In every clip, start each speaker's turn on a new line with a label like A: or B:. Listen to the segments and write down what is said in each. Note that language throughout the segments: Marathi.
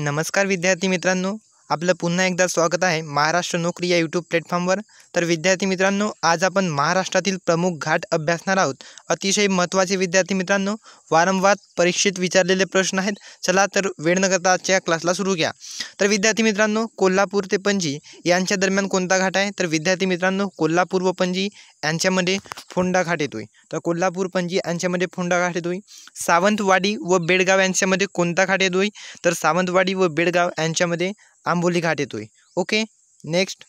A: नमस्कार विद्यार्थी मित्रांनो आपलं पुन्हा एकदा स्वागत आहे महाराष्ट्र नोकरी या यूट्यूब प्लॅटफॉर्मवर तर विद्यार्थी मित्रांनो आज आपण महाराष्ट्रातील प्रमुख घाट अभ्यासणार आहोत अतिशय महत्त्वाचे विद्यार्थी मित्रांनो वारंवार परीक्षेत विचारलेले प्रश्न आहेत चला तर वेळ न क्लासला सुरू घ्या तर विद्यार्थी मित्रांनो कोल्हापूर ते पणजी यांच्या दरम्यान कोणता घाट आहे तर विद्यार्थी मित्रांनो कोल्हापूर व पणजी यांच्यामध्ये फोंडा घाट येतोय तर कोल्हापूर पणजी यांच्यामध्ये फोंडा घाट येतोय सावंतवाडी व बेडगाव यांच्यामध्ये कोणता घाट येतोय तर सावंतवाडी व बेडगाव यांच्यामध्ये आंबोली घाट येतोय ओके नेक्स्ट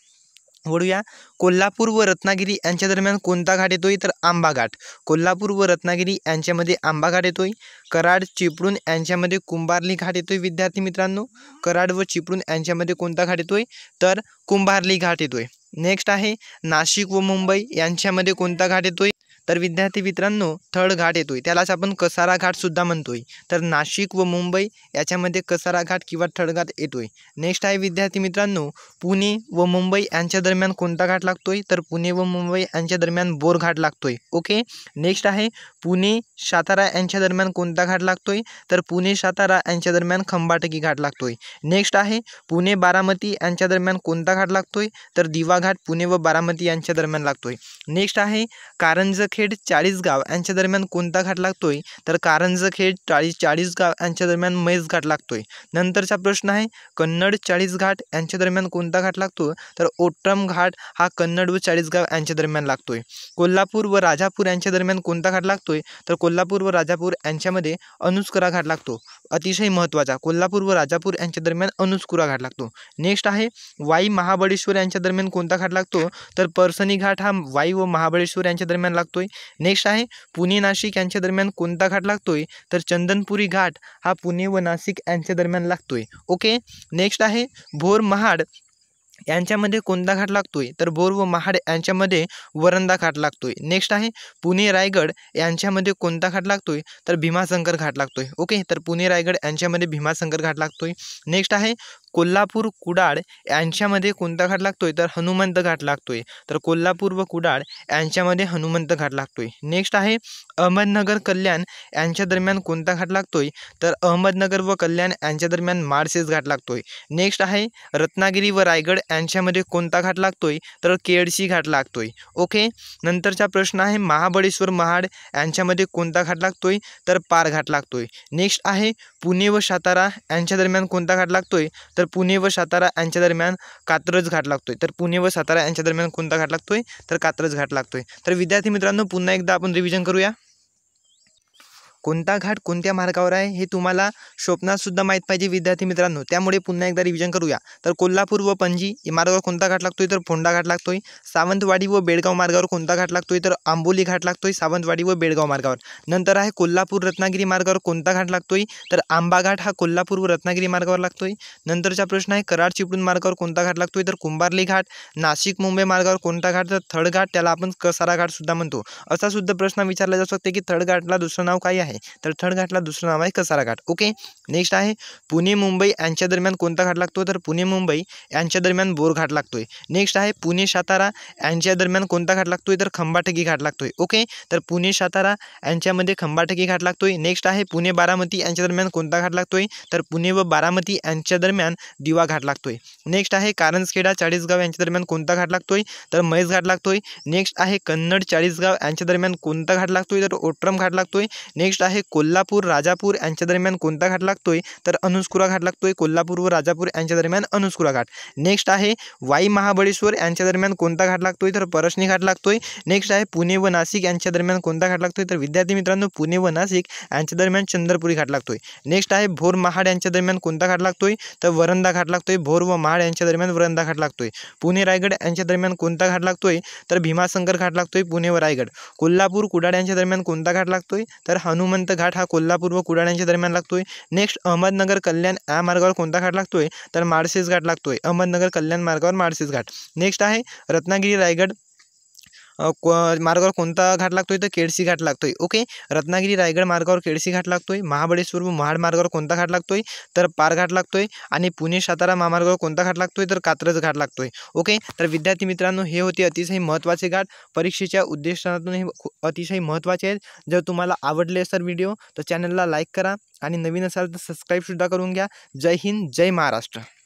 A: वळूया कोल्हापूर व रत्नागिरी यांच्या दरम्यान कोणता घाट येतोय तर आंबा घाट कोल्हापूर व रत्नागिरी यांच्यामध्ये आंबा घाट येतोय कराड चिपळूण यांच्यामध्ये कुंभारली घाट येतोय विद्यार्थी मित्रांनो कराड व चिपळूण यांच्यामध्ये कोणता घाट येतोय तर कुंभारली घाट येतोय नेक्स्ट आहे नाशिक व मुंबई यांच्यामध्ये कोणता घाट येतोय तर विद्यार्थी मित्रांनो थळ घाट येतोय त्यालाच आपण कसारा घाटसुद्धा म्हणतोय तर नाशिक व मुंबई याच्यामध्ये कसारा घाट किंवा थळघाट येतोय नेक्स्ट आहे विद्यार्थी मित्रांनो पुणे व मुंबई यांच्या दरम्यान कोणता घाट लागतोय तर पुणे व मुंबई यांच्या दरम्यान बोर घाट लागतोय ओके नेक्स्ट आहे पुणे सातारा यांच्या दरम्यान कोणता घाट लागतोय तर पुणे सातारा यांच्या दरम्यान खंबाटकी घाट लागतोय नेक्स्ट आहे पुणे बारामती यांच्या दरम्यान कोणता घाट लागतोय तर दिवा घाट पुणे व बारामती यांच्या दरम्यान लागतोय नेक्स्ट आहे कारंजक खेड चाळीसगाव यांच्या दरम्यान कोणता घाट लागतोय तर कारंज खेड चाळीस चाळीसगाव यांच्या दरम्यान मैस घाट लागतोय नंतरचा प्रश्न आहे कन्नड चाळीस घाट यांच्या दरम्यान कोणता घाट लागतो तर ओट्टम घाट हा कन्नड व चाळीसगाव यांच्या दरम्यान लागतोय कोल्हापूर व राजापूर यांच्या दरम्यान कोणता घाट लागतोय तर कोल्हापूर व राजापूर यांच्यामध्ये अनुस्करा घाट लागतो अतिशय महत्वाचा कोल्हापूर व राजापूर यांच्या दरम्यान अनुस्कुरा घाट लागतो नेक्स्ट आहे वाई महाबळेश्वर यांच्या दरम्यान कोणता घाट लागतो तर परसनी घाट हा वाई व महाबळेश्वर यांच्या दरम्यान लागतोय लागतोय नेक्स्ट आहे पुणे नाशिक यांच्या दरम्यान कोणता घाट लागतोय तर चंदनपुरी घाट हा पुणे व नाशिक यांच्या दरम्यान लागतोय ओके नेक्स्ट आहे भोर महाड यांच्यामध्ये कोणता घाट लागतोय तर बोर व महाड यांच्यामध्ये वरंदा घाट लागतोय नेक्स्ट आहे पुणे रायगड यांच्यामध्ये कोणता घाट लागतोय तर भीमाशंकर घाट लागतोय ओके तर पुणे रायगड यांच्यामध्ये भीमाशंकर घाट लागतोय नेक्स्ट आहे कोल्हापूर कुडाळ यांच्यामध्ये कोणता घाट लागतोय तर हनुमंत घाट लागतोय तर कोल्हापूर व कुडाळ यांच्यामध्ये हनुमंत घाट लागतोय नेक्स्ट आहे अहमदनगर कल्याण यांच्या दरम्यान कोणता घाट लागतोय तर अहमदनगर व कल्याण यांच्या दरम्यान माळसेस घाट लागतोय नेक्स्ट आहे रत्नागिरी व रायगड यांच्यामध्ये कोणता घाट लागतोय तर केळशी घाट लागतोय ओके नंतरचा प्रश्न आहे महाबळेश्वर महाड यांच्यामध्ये कोणता घाट लागतोय तर पार घाट लागतोय नेक्स्ट आहे पुणे व सातारा यांच्या दरम्यान कोणता घाट लागतोय तर तर पुणे व सातारा यांच्या दरम्यान कात्रज घाट लागतो तर पुणे व सातारा यांच्या दरम्यान कोणता घाट लागतो तर कात्रज घाट लागतो तर विद्यार्थी मित्रांनो पुन्हा एकदा आपण रिव्हिजन करूया कोणता घाट कोणत्या मार्गावर आहे हे तुम्हाला स्वप्नातसुद्धा माहीत पाहिजे विद्यार्थी मित्रांनो त्यामुळे पुन्हा एकदा रिव्हिजन करूया तर कोल्हापूर व पणजी या मार्गावर कोणता घाट लागतोय तर फोंडा घाट लागतोय सावंतवाडी व बेळगाव मार्गावर कोणता घाट लागतोय तर आंबोली घाट लागतोय सावंतवाडी व बेळगाव मार्गावर नंतर आहे कोल्हापूर रत्नागिरी मार्गावर कोणता घाट लागतोय तर आंबा घाट हा कोल्हापूर व रत्नागिरी मार्गावर लागतोय नंतरचा प्रश्न आहे कराड चिपळूण मार्गावर कोणता घाट लागतोय तर कुंभारली घाट नाशिक मुंबई मार्गावर कोणता घाट तर थळ घाट त्याला आपण कसारा घाटसुद्धा म्हणतो असा सुद्धा प्रश्न विचारला जाऊ शकते की थळ घाटला दुसरं नाव काय आहे तर थर्ड घाटला दुसरं नाव आहे कसारा घाट ओके नेक्स्ट आहे पुणे मुंबई यांच्या दरम्यान कोणता घाट लागतो तर पुणे मुंबई यांच्या दरम्यान बोर घाट लागतोय नेक्स्ट आहे पुणे सातारा यांच्या दरम्यान कोणता घाट लागतोय तर खंबाटकी घाट लागतोय ओके तर पुणे सातारा यांच्यामध्ये खंबाटकी घाट लागतोय नेक्स्ट आहे पुणे बारामती यांच्या दरम्यान कोणता घाट लागतोय तर पुणे व बारामती यांच्या दरम्यान दिवा घाट लागतोय नेक्स्ट आहे कारंजखेडा चाळीसगाव यांच्या दरम्यान कोणता घाट लागतोय तर म्हैस घाट लागतोय नेक्स्ट आहे कन्नड चाळीसगाव यांच्या दरम्यान कोणता घाट लागतोय तर ओट्रम घाट लागतोय नेक्स्ट आहे कोल्हापूर राजापूर यांच्या दरम्यान कोणता घाट लागतोय तर अनुस्कुरा घाट लागतोय कोल्हापूर व राजापूर यांच्या दरम्यान अनुस्कुरा घाट नेक्स्ट आहे वाई महाबळेश्वर यांच्या दरम्यान कोणता घाट लागतोय तर परशनी घाट लागतोय नेक्स्ट आहे पुणे व नाशिक यांच्या दरम्यान कोणता घाट लागतोय तर विद्यार्थी मित्रांनो पुणे व नाशिक यांच्या दरम्यान चंद्रपुरी घाट लागतोय नेक्स्ट आहे भोर महाड यांच्या दरम्यान कोणता घाट लागतोय तर वरंदा घाट लागतोय भोर व महाड यांच्या दरम्यान वरंदा घाट लागतोय पुणे रायगड यांच्या दरम्यान कोणता घाट लागतोय तर भीमाशंकर घाट लागतोय पुणे व रायगड कोल्हापूर कुडाळ यांच्या दरम्यान कोणता घाट लागतोय तर हनुमान घाट हा कोल्हापूर व यांच्या दरम्यान लागतोय नेक्स्ट अहमदनगर कल्याण या मार्गावर कोणता घाट लागतोय तर माळशेज घाट लागतोय अहमदनगर कल्याण मार्गावर माळशेज घाट नेक्स्ट आहे रत्नागिरी रायगड को मार्गावर कोणता घाट लागतोय तर केळसी घाट लागतोय ओके रत्नागिरी रायगड मार्गावर केडसी घाट लागतोय महाबळेश्वर व महाड मार्गावर कोणता घाट लागतोय तर पार घाट आणि पुणे सातारा महामार्गावर कोणता घाट लागतोय तर कात्रज घाट लागतोय ओके तर विद्यार्थी मित्रांनो हे होते अतिशय महत्त्वाचे घाट परीक्षेच्या उद्देशातून हे अतिशय महत्त्वाचे आहेत जर तुम्हाला आवडले असेल व्हिडिओ तर चॅनलला लाईक करा आणि नवीन असाल तर सबस्क्राईबसुद्धा करून घ्या जय हिंद जय महाराष्ट्र